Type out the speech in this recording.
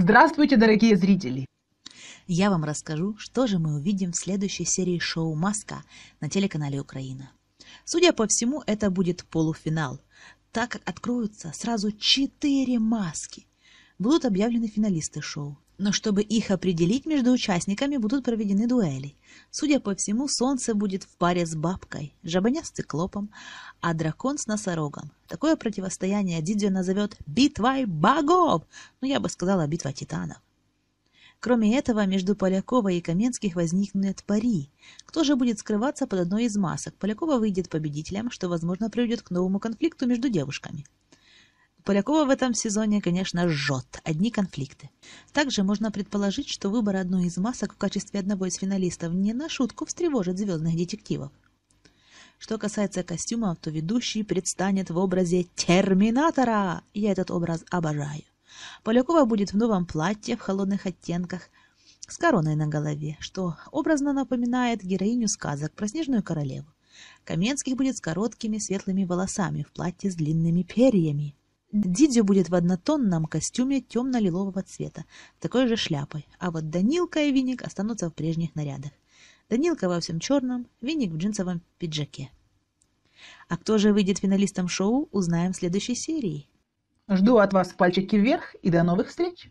Здравствуйте, дорогие зрители! Я вам расскажу, что же мы увидим в следующей серии шоу «Маска» на телеканале «Украина». Судя по всему, это будет полуфинал, так как откроются сразу четыре маски будут объявлены финалисты шоу. Но чтобы их определить, между участниками будут проведены дуэли. Судя по всему, солнце будет в паре с бабкой, жабаня с циклопом, а дракон с носорогом. Такое противостояние Дидзю назовет «битвой богов», но ну, я бы сказала «битва титанов». Кроме этого, между поляковой и Каменских возникнут пари. Кто же будет скрываться под одной из масок? Полякова выйдет победителем, что, возможно, приведет к новому конфликту между девушками. Полякова в этом сезоне, конечно, жжет. Одни конфликты. Также можно предположить, что выбор одной из масок в качестве одного из финалистов не на шутку встревожит звездных детективов. Что касается костюмов, то ведущий предстанет в образе Терминатора. Я этот образ обожаю. Полякова будет в новом платье в холодных оттенках с короной на голове, что образно напоминает героиню сказок про Снежную королеву. Каменских будет с короткими светлыми волосами в платье с длинными перьями. Дидю будет в однотонном костюме темно-лилового цвета, такой же шляпой, а вот Данилка и Виник останутся в прежних нарядах. Данилка во всем черном, Виник в джинсовом пиджаке. А кто же выйдет финалистом шоу, узнаем в следующей серии. Жду от вас пальчики вверх и до новых встреч!